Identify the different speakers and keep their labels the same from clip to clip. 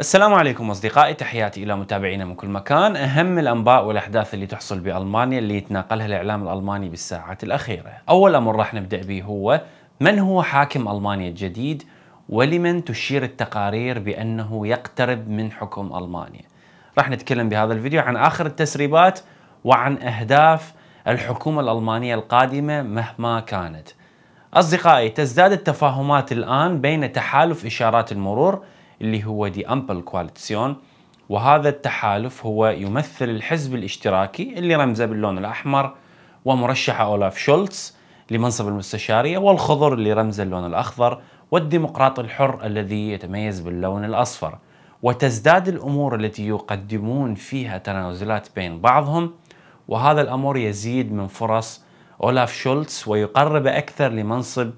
Speaker 1: السلام عليكم اصدقائي تحياتي الى متابعينا من كل مكان اهم الانباء والاحداث اللي تحصل بالمانيا اللي يتناقلها الاعلام الالماني بالساعات الاخيره اول امر راح نبدا به هو من هو حاكم المانيا الجديد ولمن تشير التقارير بانه يقترب من حكم المانيا راح نتكلم بهذا الفيديو عن اخر التسريبات وعن اهداف الحكومه الالمانيه القادمه مهما كانت اصدقائي تزداد التفاهمات الان بين تحالف اشارات المرور اللي هو دي أمبل كواليتسيون وهذا التحالف هو يمثل الحزب الاشتراكي اللي رمزه باللون الأحمر ومرشحة أولاف شولتز لمنصب المستشارية والخضر اللي رمزه اللون الأخضر والديمقراط الحر الذي يتميز باللون الأصفر وتزداد الأمور التي يقدمون فيها تنازلات بين بعضهم وهذا الأمر يزيد من فرص أولاف شولتز ويقرب أكثر لمنصب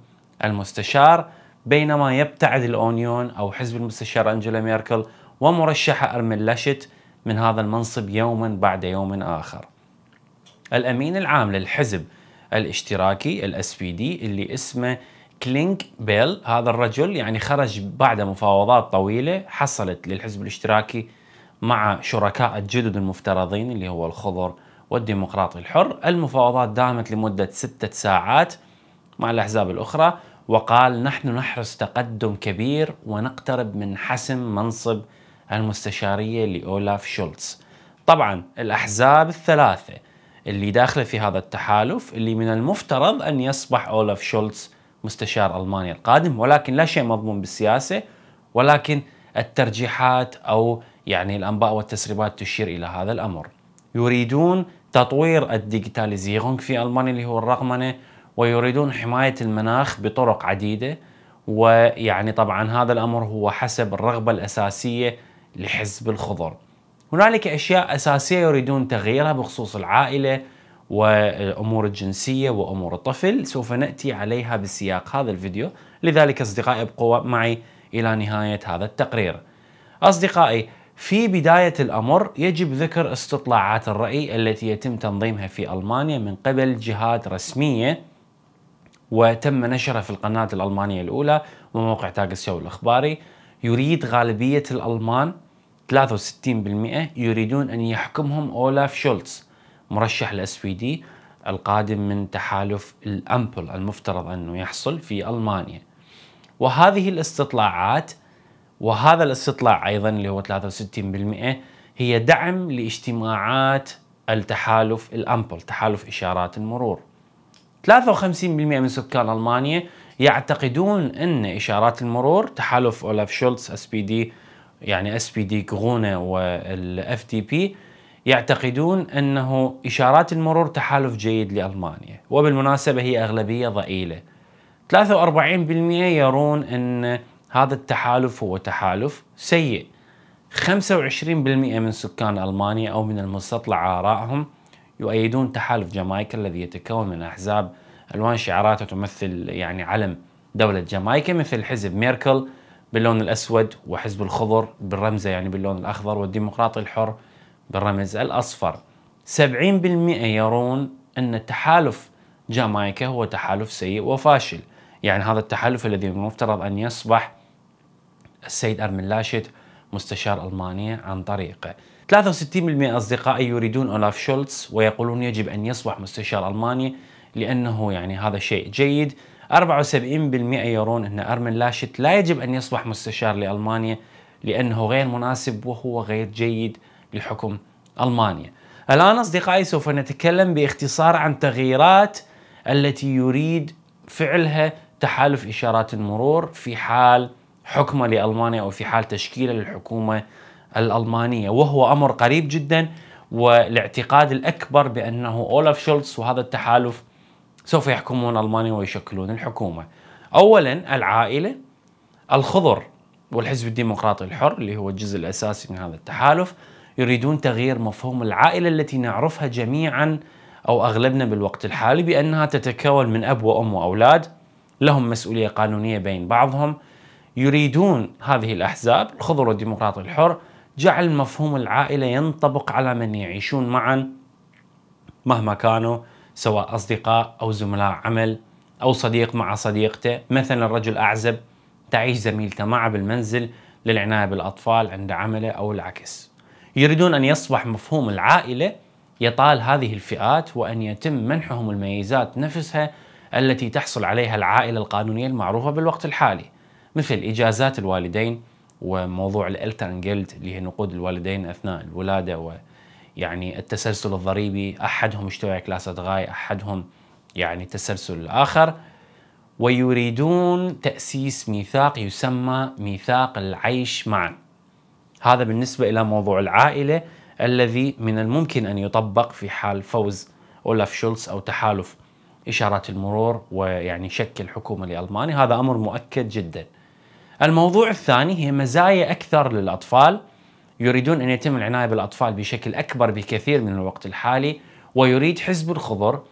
Speaker 1: المستشار بينما يبتعد الأونيون أو حزب المستشار انجيلا ميركل ومرشحة أرمين لاشت من هذا المنصب يوما بعد يوم آخر الأمين العام للحزب الاشتراكي الاس بي دي اللي اسمه كلينك بيل هذا الرجل يعني خرج بعد مفاوضات طويلة حصلت للحزب الاشتراكي مع شركاء الجدد المفترضين اللي هو الخضر والديمقراطي الحر المفاوضات دامت لمدة ستة ساعات مع الأحزاب الأخرى وقال نحن نحرز تقدم كبير ونقترب من حسم منصب المستشارية لأولاف شولتز طبعا الأحزاب الثلاثة اللي داخلة في هذا التحالف اللي من المفترض أن يصبح أولاف شولتز مستشار ألمانيا القادم ولكن لا شيء مضمون بالسياسة ولكن الترجيحات أو يعني الأنباء والتسريبات تشير إلى هذا الأمر يريدون تطوير الديجيتاليزيغونغ في ألمانيا اللي هو الرقمنة ويريدون حماية المناخ بطرق عديدة ويعني طبعا هذا الأمر هو حسب الرغبة الأساسية لحزب الخضر هنالك أشياء أساسية يريدون تغييرها بخصوص العائلة وأمور الجنسية وأمور الطفل سوف نأتي عليها بسياق هذا الفيديو لذلك أصدقائي ابقوا معي إلى نهاية هذا التقرير أصدقائي في بداية الأمر يجب ذكر استطلاعات الرأي التي يتم تنظيمها في ألمانيا من قبل جهات رسمية وتم نشره في القناة الألمانية الأولى وموقع تاجسيو الإخباري يريد غالبية الألمان 63% يريدون أن يحكمهم أولاف شولتز مرشح الأسويدي القادم من تحالف الأمبل المفترض أنه يحصل في ألمانيا وهذه الاستطلاعات وهذا الاستطلاع أيضا اللي هو 63% هي دعم لاجتماعات التحالف الأمبل تحالف إشارات المرور 53% من سكان المانيا يعتقدون ان اشارات المرور تحالف اولاف شولتز اس بي دي يعني اس بي دي كغونه والاف دي بي يعتقدون انه اشارات المرور تحالف جيد لالمانيا وبالمناسبه هي اغلبيه ضئيله 43% يرون ان هذا التحالف هو تحالف سيء 25% من سكان المانيا او من المستطلع ارائهم يؤيدون تحالف جامايكا الذي يتكون من أحزاب ألوان شعاراتها تمثل يعني علم دولة جامايكا مثل حزب ميركل باللون الأسود وحزب الخضر بالرمزة يعني باللون الأخضر والديمقراطي الحر بالرمز الأصفر 70% يرون أن تحالف جامايكا هو تحالف سيء وفاشل يعني هذا التحالف الذي من المفترض أن يصبح السيد أرمن لاشت مستشار ألمانيا عن طريقه 63% أصدقائي يريدون أولاف شولتز ويقولون يجب أن يصبح مستشار ألماني لأنه يعني هذا شيء جيد 74% يرون أن أرمن لاشت لا يجب أن يصبح مستشار لألمانيا لأنه غير مناسب وهو غير جيد لحكم ألمانيا الآن أصدقائي سوف نتكلم باختصار عن تغييرات التي يريد فعلها تحالف إشارات المرور في حال حكمه لألمانيا أو في حال تشكيله للحكومة الألمانية وهو أمر قريب جدا والاعتقاد الأكبر بأنه أولف شولتس وهذا التحالف سوف يحكمون ألمانيا ويشكلون الحكومة أولا العائلة الخضر والحزب الديمقراطي الحر اللي هو الجزء الأساسي من هذا التحالف يريدون تغيير مفهوم العائلة التي نعرفها جميعا أو أغلبنا بالوقت الحالي بأنها تتكون من أب وأم وأولاد لهم مسؤولية قانونية بين بعضهم يريدون هذه الأحزاب الخضر والديمقراطي الحر جعل مفهوم العائلة ينطبق على من يعيشون معا مهما كانوا سواء أصدقاء أو زملاء عمل أو صديق مع صديقته مثلا رجل أعزب تعيش زميلته معه بالمنزل للعناية بالأطفال عند عمله أو العكس يريدون أن يصبح مفهوم العائلة يطال هذه الفئات وأن يتم منحهم الميزات نفسها التي تحصل عليها العائلة القانونية المعروفة بالوقت الحالي مثل إجازات الوالدين وموضوع الالترن جلد اللي هي نقود الوالدين اثناء الولاده ويعني التسلسل الضريبي احدهم اشترى كلاسة غاي احدهم يعني تسلسل الاخر ويريدون تاسيس ميثاق يسمى ميثاق العيش معا هذا بالنسبه الى موضوع العائله الذي من الممكن ان يطبق في حال فوز اولاف شولتز او تحالف اشارات المرور ويعني شكل حكومه لالمانيا هذا امر مؤكد جدا الموضوع الثاني هي مزايا أكثر للأطفال يريدون أن يتم العناية بالأطفال بشكل أكبر بكثير من الوقت الحالي ويريد حزب الخضر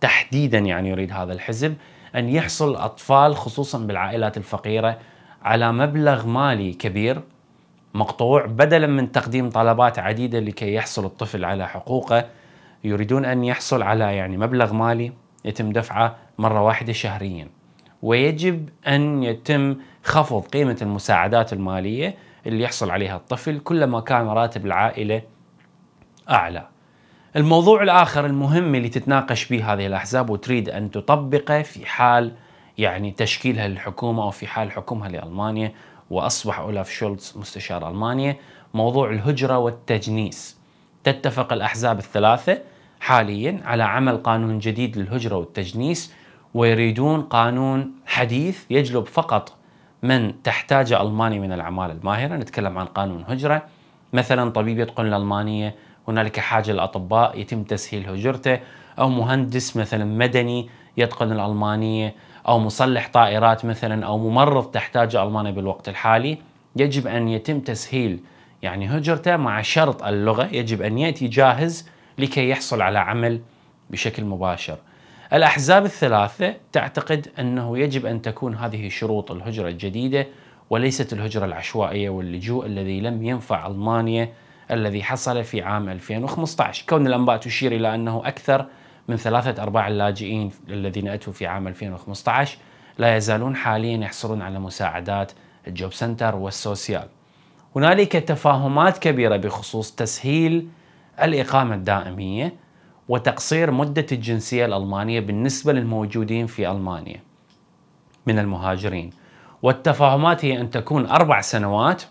Speaker 1: تحديدا يعني يريد هذا الحزب أن يحصل أطفال خصوصا بالعائلات الفقيرة على مبلغ مالي كبير مقطوع بدلا من تقديم طلبات عديدة لكي يحصل الطفل على حقوقه يريدون أن يحصل على يعني مبلغ مالي يتم دفعه مرة واحدة شهرياً ويجب أن يتم خفض قيمة المساعدات المالية اللي يحصل عليها الطفل كلما كان راتب العائلة أعلى الموضوع الآخر المهم اللي تتناقش به هذه الأحزاب وتريد أن تطبقه في حال يعني تشكيلها للحكومة أو في حال حكمها لألمانيا وأصبح أولاف شولتز مستشار ألمانيا موضوع الهجرة والتجنيس تتفق الأحزاب الثلاثة حاليا على عمل قانون جديد للهجرة والتجنيس ويريدون قانون حديث يجلب فقط من تحتاج ألمانيا من العمالة الماهرة نتكلم عن قانون هجرة مثلا طبيب يتقن الألمانية هنالك حاجة للأطباء يتم تسهيل هجرته أو مهندس مثلا مدني يتقن الألمانية أو مصلح طائرات مثلا أو ممرض تحتاج ألمانيا بالوقت الحالي يجب أن يتم تسهيل يعني هجرته مع شرط اللغة يجب أن يأتي جاهز لكي يحصل على عمل بشكل مباشر الأحزاب الثلاثة تعتقد أنه يجب أن تكون هذه شروط الهجرة الجديدة وليست الهجرة العشوائية واللجوء الذي لم ينفع ألمانيا الذي حصل في عام 2015 كون الأنباء تشير إلى أنه أكثر من ثلاثة أرباع اللاجئين الذين أتوا في عام 2015 لا يزالون حاليا يحصلون على مساعدات الجوب سنتر والسوسيال هنالك تفاهمات كبيرة بخصوص تسهيل الإقامة الدائمية وتقصير مدة الجنسية الألمانية بالنسبة للموجودين في ألمانيا من المهاجرين والتفاهمات هي أن تكون أربع سنوات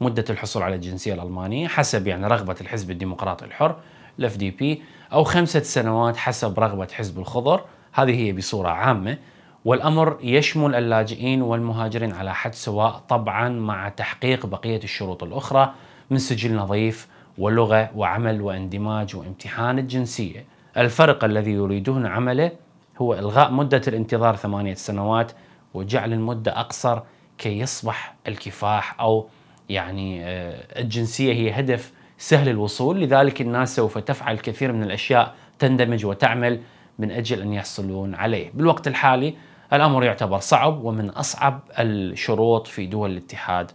Speaker 1: مدة الحصول على الجنسية الألمانية حسب يعني رغبة الحزب الديمقراطي الحر الاف دي بي أو خمسة سنوات حسب رغبة حزب الخضر هذه هي بصورة عامة والأمر يشمل اللاجئين والمهاجرين على حد سواء طبعا مع تحقيق بقية الشروط الأخرى من سجل نظيف ولغة وعمل واندماج وامتحان الجنسية الفرق الذي يريدون عمله هو إلغاء مدة الانتظار ثمانية سنوات وجعل المدة أقصر كي يصبح الكفاح أو يعني آه، الجنسية هي هدف سهل الوصول لذلك الناس سوف تفعل كثير من الأشياء تندمج وتعمل من أجل أن يحصلون عليه بالوقت الحالي الأمر يعتبر صعب ومن أصعب الشروط في دول الاتحاد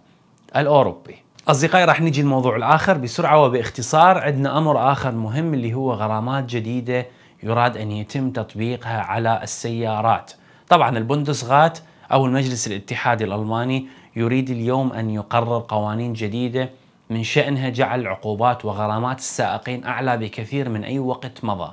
Speaker 1: الأوروبي أصدقائي راح نجي الموضوع الآخر بسرعة وباختصار عندنا أمر آخر مهم اللي هو غرامات جديدة يراد أن يتم تطبيقها على السيارات طبعا البندسغات أو المجلس الاتحادي الألماني يريد اليوم أن يقرر قوانين جديدة من شأنها جعل عقوبات وغرامات السائقين أعلى بكثير من أي وقت مضى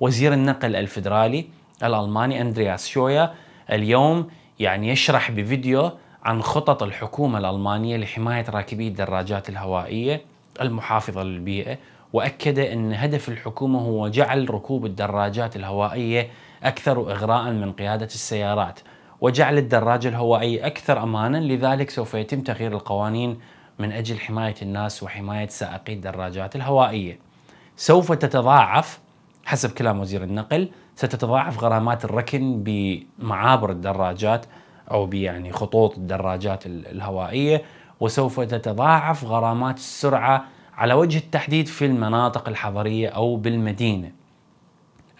Speaker 1: وزير النقل الفيدرالي الألماني أندرياس شويا اليوم يعني يشرح بفيديو عن خطط الحكومة الألمانية لحماية راكبي الدراجات الهوائية المحافظة للبيئة وأكد أن هدف الحكومة هو جعل ركوب الدراجات الهوائية أكثر إغراء من قيادة السيارات وجعل الدراجة الهوائية أكثر أمانا لذلك سوف يتم تغيير القوانين من أجل حماية الناس وحماية سائقي الدراجات الهوائية سوف تتضاعف حسب كلام وزير النقل ستتضاعف غرامات الركن بمعابر الدراجات أو بيعني خطوط الدراجات الهوائية وسوف تتضاعف غرامات السرعة على وجه التحديد في المناطق الحضرية أو بالمدينة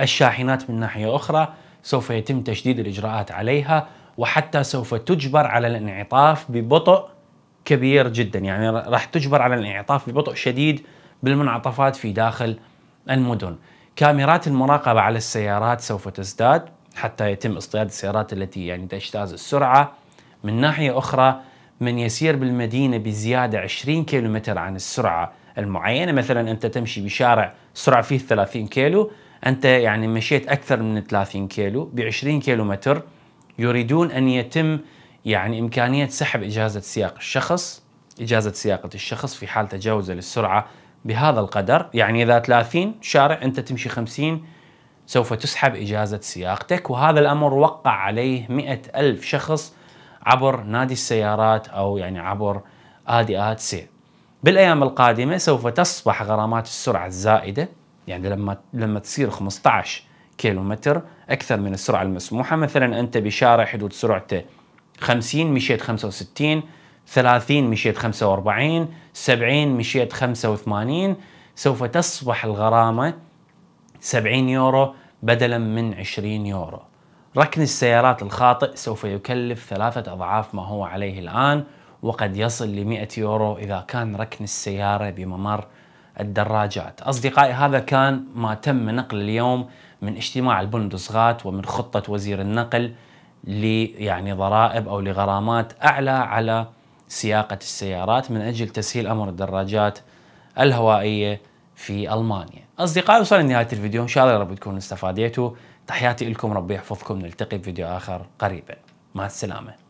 Speaker 1: الشاحنات من ناحية أخرى سوف يتم تشديد الإجراءات عليها وحتى سوف تجبر على الانعطاف ببطء كبير جدا يعني راح تجبر على الانعطاف ببطء شديد بالمنعطفات في داخل المدن كاميرات المراقبة على السيارات سوف تزداد حتى يتم اصطياد السيارات التي يعني تجتاز السرعة من ناحية أخرى من يسير بالمدينة بزيادة 20 كيلو متر عن السرعة المعينة مثلا أنت تمشي بشارع سرعة فيه 30 كيلو أنت يعني مشيت أكثر من 30 كيلو ب 20 كيلو متر يريدون أن يتم يعني إمكانية سحب إجازة سياق الشخص إجازة سياقة الشخص في حال تجاوزه للسرعة بهذا القدر يعني إذا 30 شارع أنت تمشي 50 سوف تسحب إجازة سياقتك وهذا الأمر وقع عليه مئة ألف شخص عبر نادي السيارات أو يعني عبر آديات سي بالأيام القادمة سوف تصبح غرامات السرعة الزائدة يعني لما لما تصير 15 كيلومتر أكثر من السرعة المسموحة مثلا أنت بشارع حدود سرعته 50 مشيت 65 30 مشيت 45 70 مشيت 85 سوف تصبح الغرامة 70 يورو بدلا من 20 يورو ركن السيارات الخاطئ سوف يكلف ثلاثة أضعاف ما هو عليه الآن وقد يصل ل 100 يورو إذا كان ركن السيارة بممر الدراجات أصدقائي هذا كان ما تم نقل اليوم من اجتماع البندسغات ومن خطة وزير النقل يعني ضرائب أو لغرامات أعلى على سياقة السيارات من أجل تسهيل أمر الدراجات الهوائية في ألمانيا أصدقائي وصلنا لنهاية الفيديو إن شاء الله يا رب تكونوا استفاديتوا تحياتي لكم ربي يحفظكم نلتقي بفيديو آخر قريبا مع السلامة